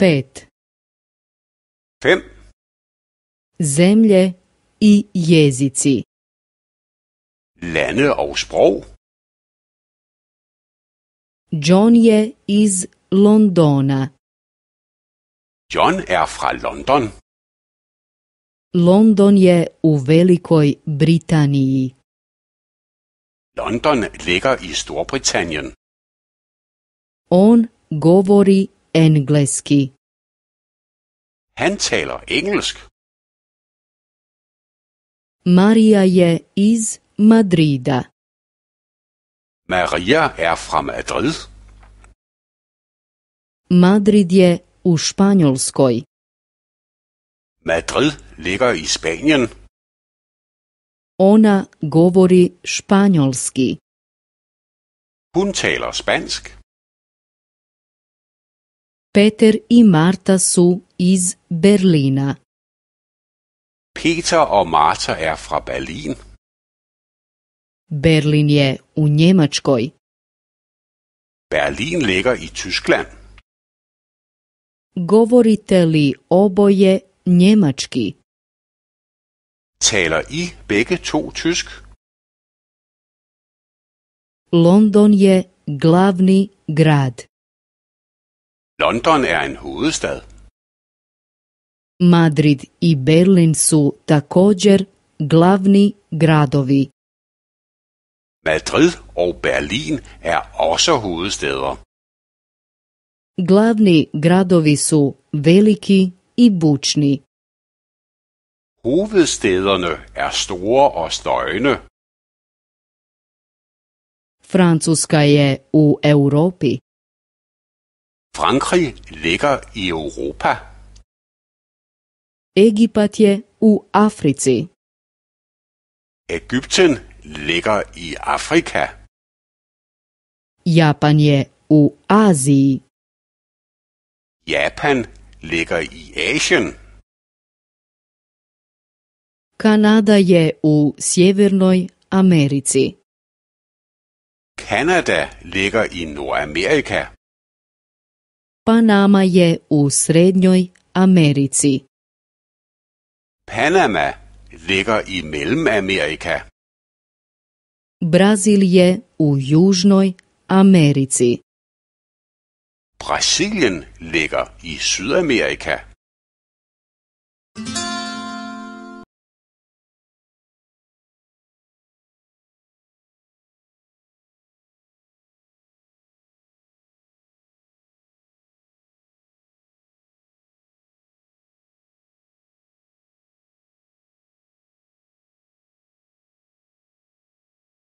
5. Fem. Zemlje i jezici. Lande og sprog. John je iz Londona. John er fra London. London je u Velikoj Britaniji. London ligger i Storbritannien. On govori engleski. Han taler engelsk. Maria je iz Madrida. Maria er fra Madrid. Madrid je u Španjolskoj. Madrid ligger i Spanien. Ona govori španjolski. Hun taler spansk. Peter i Marta su iz Berlina. Peter og Marta er fra Berlin. Berlin je u Njemačkoj. Berlin ligger i Tyskland. Govorite li oboje njemački? Taler I begge to tysk? London je glavni grad. London er en hovedstad. Madrid i Berlin su također glavni gradovi. Madrid og Berlin er også hovedstæder. Glavni gradovi su veliki i bučni. Hovedstederne er store og støjende. Francuska je u Europi Frankrig ligger i Europa. Egipat je u Africi. Ægypten ligger i Afrika. Japan je u Aziji. Japan ligger i Asien. Kanada je u Sjevernoj Americi. Kanada ligger i Nordamerika. Panama je u Srednjoj Americi. Panama ligger i Mellemamerika. Brazil je u Južnoj Americi. Brasilien ligger i Sydamerika.